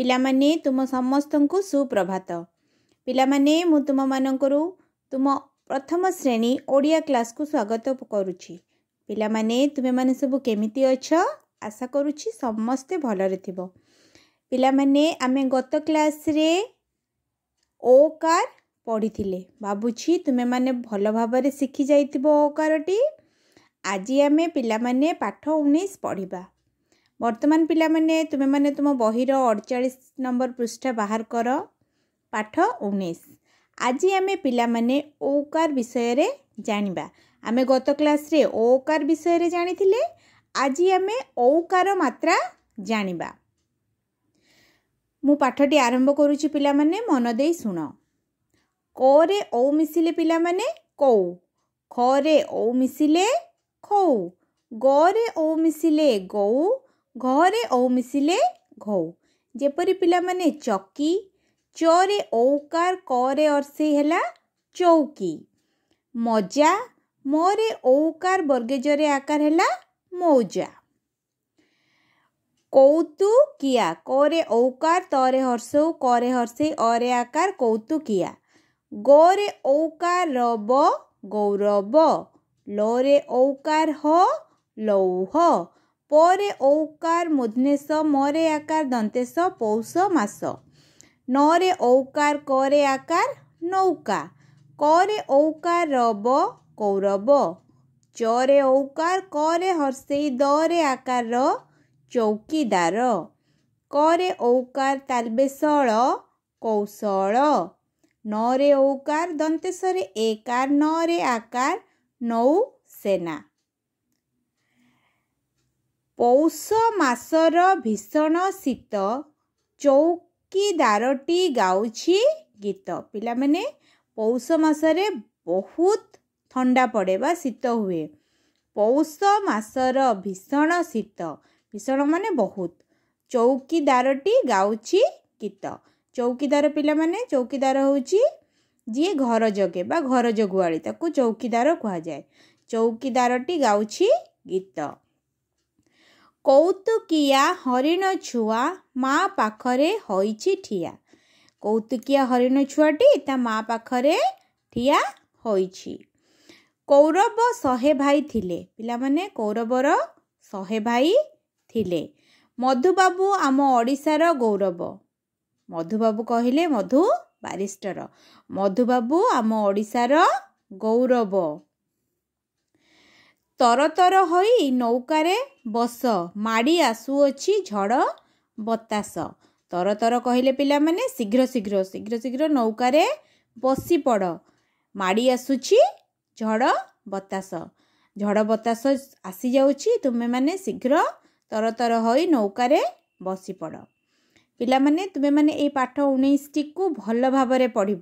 ପିଲାମାନେ ତୁମ ସମସ୍ତଙ୍କୁ ସୁପ୍ରଭାତ ପିଲାମାନେ ମୁଁ ତୁମମାନଙ୍କରୁ ତୁମ ପ୍ରଥମ ଶ୍ରେଣୀ ଓଡ଼ିଆ କ୍ଲାସ୍କୁ ସ୍ୱାଗତ କରୁଛି ପିଲାମାନେ ତୁମେମାନେ ସବୁ କେମିତି ଅଛ ଆଶା କରୁଛି ସମସ୍ତେ ଭଲରେ ଥିବ ପିଲାମାନେ ଆମେ ଗତ କ୍ଲାସ୍ରେ ଓ କାର୍ ପଢ଼ିଥିଲେ ଭାବୁଛି ତୁମେମାନେ ଭଲ ଭାବରେ ଶିଖିଯାଇଥିବ ଓ କାରଟି ଆଜି ଆମେ ପିଲାମାନେ ପାଠ ଉଣେଇଶ ପଢ଼ିବା ବର୍ତ୍ତମାନ ପିଲାମାନେ ତୁମେମାନେ ତୁମ ବହିର ଅଡ଼ଚାଳିଶ ନମ୍ବର ପୃଷ୍ଠା ବାହାର କର ପାଠ ଉଣେଇଶ ଆଜି ଆମେ ପିଲାମାନେ ଓକାର ବିଷୟରେ ଜାଣିବା ଆମେ ଗତ କ୍ଲାସ୍ରେ ଓକାର ବିଷୟରେ ଜାଣିଥିଲେ ଆଜି ଆମେ ଓକାର ମାତ୍ରା ଜାଣିବା ମୁଁ ପାଠଟି ଆରମ୍ଭ କରୁଛି ପିଲାମାନେ ମନ ଦେଇ ଶୁଣ କରେ ଓ ମିଶିଲେ ପିଲାମାନେ କଉ ଖରେ ଓ ମିଶିଲେ ଖଉ ଗରେ ଓ ମିଶିଲେ ଗଉ घरे ओ मिसिले घौ जेपरी पिला माने चकी चरे ओकार करे और से हला चौकी मजा मोरे ओकार बर्गेजरे आकार हला मौजा कौतुकिया करे औकार तरे हर्ष करे हर्षे अरे आकार कौतुकिया गौरे औकार रब गौरव लोरे औकार हो लौह ପରେ ଔକାର ମୁଧ୍ନେଶ ମରେ ଆକାର ଦନ୍ତେଶ ପୌଷ ମାସ ନରେ ଔକାର କରେ ଆକାର ନୌକା କରେ ଔକାର ରବ କୌରବ ଚରେ ଔକାର କରେ ହର୍ଷେଇ ଦରେ ଆକାରର ଚୌକିଦାର କରେ ଔକାର ତାଲବେଶଳ କୌଶଳ ନରେ ଔକାର ଦନ୍ତେଶରେ ଏକାର ନରେ ଆକାର ନୌ ସେନା ପୌଷ ମାସର ଭୀଷଣ ଶୀତ ଚୌକିଦାରଟି ଗାଉଛି ଗୀତ ପିଲାମାନେ ପୌଷ ମାସରେ ବହୁତ ଥଣ୍ଡା ପଡ଼େ ବା ଶୀତ ହୁଏ ପୌଷ ମାସର ଭୀଷଣ ଶୀତ ଭୀଷଣ ମାନେ ବହୁତ ଚୌକିଦାରଟି ଗାଉଛି ଗୀତ ଚୌକିଦାର ପିଲାମାନେ ଚୌକିଦାର ହେଉଛି ଯିଏ ଘର ଜଗେ ବା ଘର ଜଗୁଆଳି ତାକୁ ଚୌକିଦାର କୁହାଯାଏ ଚୌକିଦାରଟି ଗାଉଛି ଗୀତ କୌତୁକିଆ ହରିଣ ଛୁଆ ମା ପାଖରେ ହୋଇଛି ଠିଆ କୌତୁକିଆ ହରିଣ ଛୁଆଟି ତା ମା ପାଖରେ ଠିଆ ହୋଇଛି କୌରବ ଶହେ ଭାଇ ଥିଲେ ପିଲାମାନେ କୌରବର ଶହେ ଭାଇ ଥିଲେ ମଧୁବାବୁ ଆମ ଓଡ଼ିଶାର ଗୌରବ ମଧୁବାବୁ କହିଲେ ମଧୁ ବାରିଷ୍ଟର ମଧୁବାବୁ ଆମ ଓଡ଼ିଶାର ଗୌରବ ତରତର ହୋଇ ନୌକାରେ ବସ ମାଡ଼ି ଆସୁଅଛି ଝଡ଼ ବତାସ ତରତର କହିଲେ ପିଲାମାନେ ଶୀଘ୍ର ଶୀଘ୍ର ଶୀଘ୍ର ଶୀଘ୍ର ନୌକାରେ ବସି ପଡ଼ ମାଡ଼ି ଆସୁଛି ଝଡ଼ ବତାସ ଝଡ଼ ବତାସ ଆସିଯାଉଛି ତୁମେମାନେ ଶୀଘ୍ର ତରତର ହୋଇ ନୌକାରେ ବସି ପଡ଼ ପିଲାମାନେ ତୁମେମାନେ ଏଇ ପାଠ ଉଣେଇଶଟିକୁ ଭଲ ଭାବରେ ପଢ଼ିବ